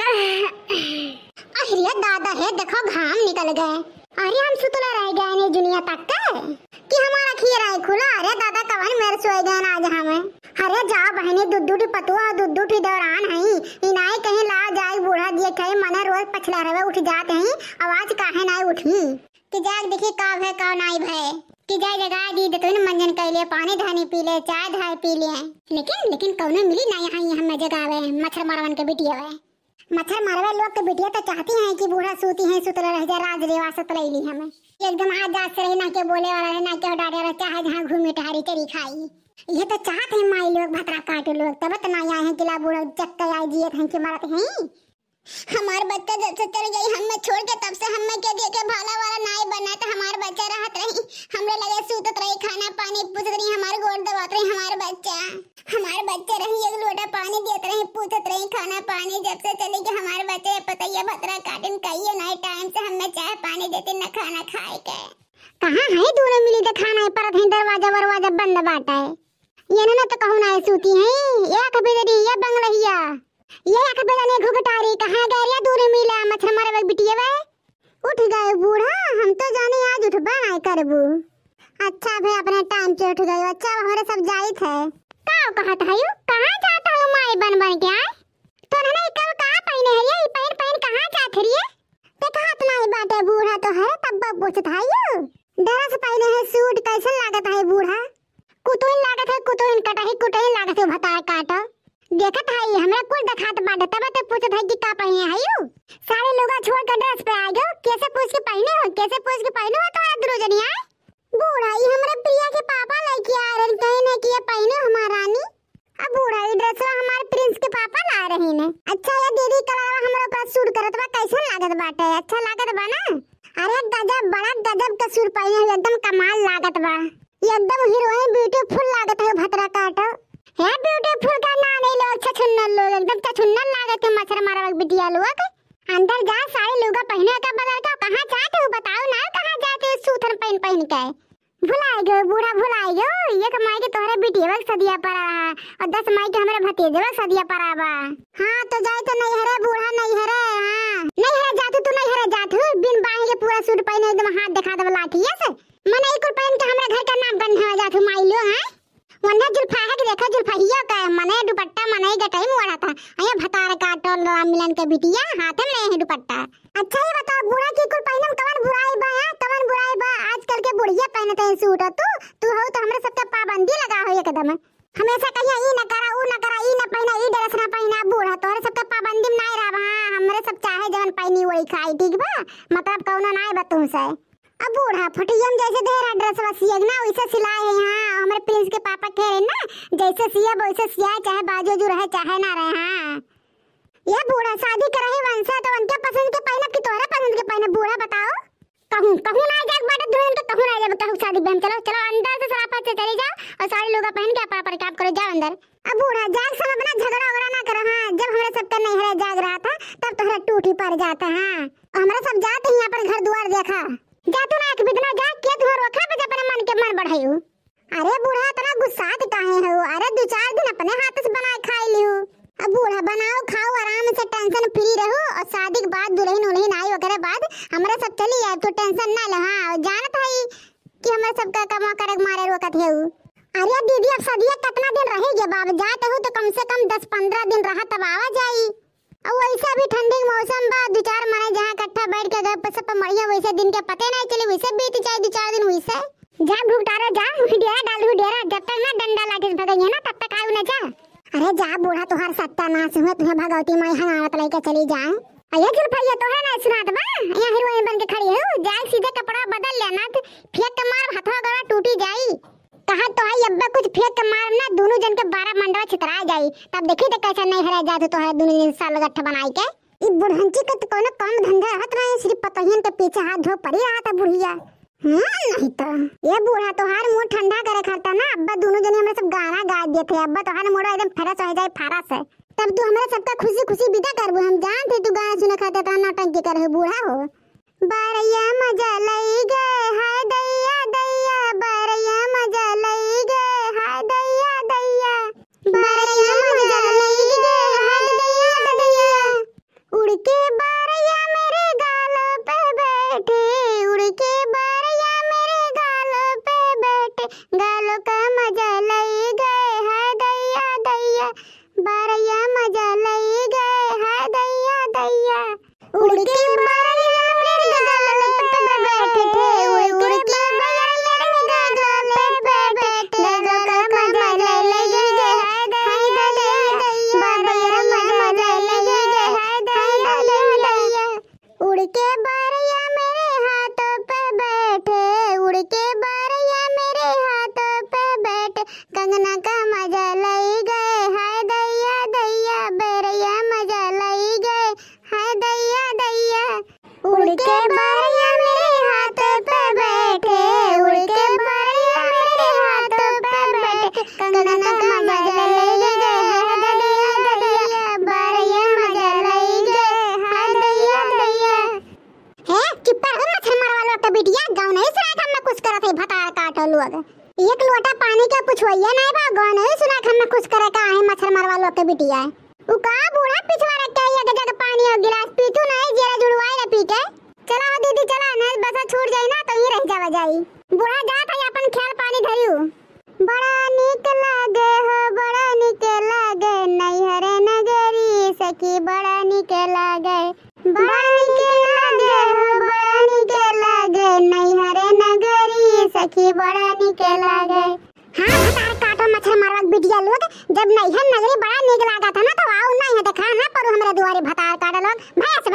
अरे दादा है देखो घाम निकल गए अरे हम सुतला रह गए ने दुनिया तक के कि हमारा खीर है खुला अरे दादा कवन मेरे सोए गए आज हमें अरे जा बहने दुद्धूटी पतुआ दुद्धूटी दौरान है इनाई कहीं ला जाए बूढ़ा दिए कहे मन रोज पछला रहे उठ जाते हैं आवाज काहे ना उठी कि जाग देखिए काव है काव नाई भय कि जाए जगा दी तो तुमने मंजन कर लिए पानी धानी पी ले चाय धाय पी लिए लेकिन लेकिन कौन मिली ना यहाँ यहाँ मजा आवे मच्छर मारवन के बिटिया है मच्छर मारवे लोग के तो बिटिया तो चाहती हैं कि बूढ़ा सूती तो है सुतल रह जा राज रेवा रिवासत ली हमें एकदम आज जात से रहना के बोले वाला है ना के डाडे वाला चाहे जहां घूमे टहरी करी खाई ये तो चाहत है माई लोग भतरा काट लोग तब तो ना आए हैं किला बूढ़ा चक्कर आई जिए हैं कि मारत हैं हमार बच्चा जब से चल गई हमें छोड़ के तब से हमें के देखे भाला वाला नाई बना तो हमार बच्चा चाय पानी देते न खाना खाए के कहाँ है दोनों मिली तो खाना है पर है दरवाजा वरवाजा बंद बाटा है ये ना तो कहूँ ना सूती है या कबेदरी या बंगलहिया ये या कबेदरी घुघटारी कहाँ गए या दोनों मिला मच्छर मारे वक बिटिया वे उठ गए बूढ़ा हम तो जाने आज उठबा ना करबू अच्छा भाई अपने टाइम से उठ गए अच्छा हमारे सब जाइत है का कहत है कहाँ जाता हूँ माई बन बन के आए पूछत है यो डरस पहने है सूट कैसे लागत है बूढ़ा कुतोइन लागत है कुतोइन कटही कुतोइन लागत है भता काट देखत है हमरा कोई दिखात बाटे तब तक पूछत है कि का पहिने है यो सारे लोग छोड़ के ड्रेस पे आ गयो कैसे पूछ के पहिने हो कैसे पूछ के पहिने हो तो दुरोजनिया बूढ़ा ये हमरा प्रिया के पापा लेके आ रहे कहे ने कि ये पहिने हमारा रानी अब बूढ़ा ये ड्रेसवा हमार प्रिंस के पापा ला रहे ने अच्छा ये दीदी कलरवा हमरा पास सूट करत बा कैसे लागत बाटे अच्छा बढ़िया एकदम कमाल लागत बा एकदम हीरोइन ब्यूटीफुल लागत है भतरा काट है ब्यूटीफुल का ना नहीं अच्छा छछुन्नल लो एकदम छछुन्नल तो लागत है मच्छर मारवा बिटिया लोग अंदर जा सारी लोग पहने का बदल का कहां जाते हो बताओ ना कहां जाते हो सूथन पहन पहन के भुलाए गयो बूढ़ा भुलाए गयो एक माई के तोरे बिटिया वक सदिया पड़ा रहा और दस माई के हमारे भतीजे वक सदिया पड़ा बा हां तो जाए तो नहीं हरे बूढ़ा नहीं हरे हां नहीं हरे जातू तू तो नहीं हरे जातू बिन बाहे के पूरा सूट पहने एकदम हाथ दिखा देबला की बिटिया हाथ में है दुपट्टा अच्छा ये बताओ बुरा की कुल पहनम कवन बुराई बा हां कवन बुराई बा आजकल के बुढ़िया पहनते हैं सूट तू तू हो तो हमरे सबके पाबंदी लगा हो एकदम हमेशा कहिया ई न करा ऊ न करा ई न पहना ई ड्रेस ना पहना बूढ़ा तोरे सबके पाबंदी में नाही रहब हां हमरे सब चाहे जवन पहनी वही खाई ठीक बा मतलब कौनो नाही बा तुम से अब बूढ़ा फटियम जैसे ढेर ड्रेस बस वसियग ना वैसे सिलाए है हां हमरे प्रिंस के पापा कह रहे ना जैसे सिया वैसे सिया चाहे बाजू जो रहे चाहे ना रहे हां ये बूढ़ा शादी करे है वंशा तो उनके पसंद के पहले की तोरे पसंद के पहले बूढ़ा बताओ कहूं कहूं ना जाए बड़े तो दुल्हन तो कहूं ना जाए कहूं शादी बहन चलो चलो अंदर से सरापा से चली जा और सारे लोग पहन के अपना प्रताप करो जा अंदर अब बूढ़ा जाग सब अपना झगड़ा वगड़ा ना करो हां जब हमारे सबका नैहरा जाग रहा था तब तोहरा टूटी पड़ जाता हां हमरा सब जाते हैं यहां पर घर द्वार देखा जा तू ना एक बिदना जा के तू रखा बजे अपने मन के मन बढ़ायो अरे बूढ़ा इतना गुस्सा तो काहे हो अरे दो चार दिन अपने हाथ से बनाए खाई लियो अब बूढ़ा बनाओ खाओ आराम से टेंशन फ्री रहो और शादी के बाद दुल्हन उल्हन आई वगैरह बाद हमारा सब चली जाए तो टेंशन ना लो हाँ जानत है कि हमारे सब का कमा कर मारे रोकत है अरे दीदी अब सदिया कितना दिन रहेगी बाब आप जाते हो तो कम से कम दस पंद्रह दिन रहा तब आवा जाई और वैसे भी ठंडी के मौसम बा दो चार मारे जहाँ इकट्ठा बैठ के गप सब मरिया वैसे दिन के पते नहीं चले वैसे बीत जाए दो चार दिन वैसे जा भुगतारा जा डेरा जा बूढ़ा तुहार सत्यानाश हो तुम्हें भगवती माई हनावत लेके चली जा जाए अये कृपया तोहरा ना सुनात बा यहाँ हीरोइन बन के खड़ी हो जाए सीधे कपड़ा बदल लेना तो फेंक मार हथवा गला टूटी जाई कहा तो है अब्बा कुछ फेंक मार ना दोनों जन के बारह मंडवा छितरा जाई तब देखी तो कैसा नहीं हरा जात तो है दोनों जन साल गट्ठा बनाई के ई बुढ़ंची के तो कोनो काम धंधा रहत ना सिर्फ पतहियन के पीछे हाथ धो पड़ी रहा था बुढ़िया हाँ नहीं तो ये बूढ़ा तो हर मुंह ठंडा करे खाता ना अब्बा दोनों जने हमें सब गाना गा दिए थे अब्बा तो हर मूड एकदम फरस हो जाए फारस है तब तू हमारा सबका खुशी खुशी विदा करबो हम जान थे तू गाना सुना खाते था तो टंकी कर है बूढ़ा हो बारैया मजा लई गए हाय दैया दैया बारैया मजा दे एक लोटा पानी का कुछ पुछवइया नाही बा गन है सुना खन में कुछ करे का है मच्छर मारवा लो के बिटिया है उ का बूढ़ा पिछवा रख के एक जग पानी और गिलास पीतो नहीं जेरा जुड़वाई रे पीके चला दीदी चला नहीं बस छूट जाई ना तो ही रह जावा जाई बूढ़ा जात है देखी बड़ा निकल गए हां हमार काटो मच्छर मारवक बिटिया लोग जब नहीं है नगरी बड़ा निकल आता था ना तो आओ नहीं है देखा तो ना पर हमरे दुआरे भतार काटा लोग भाई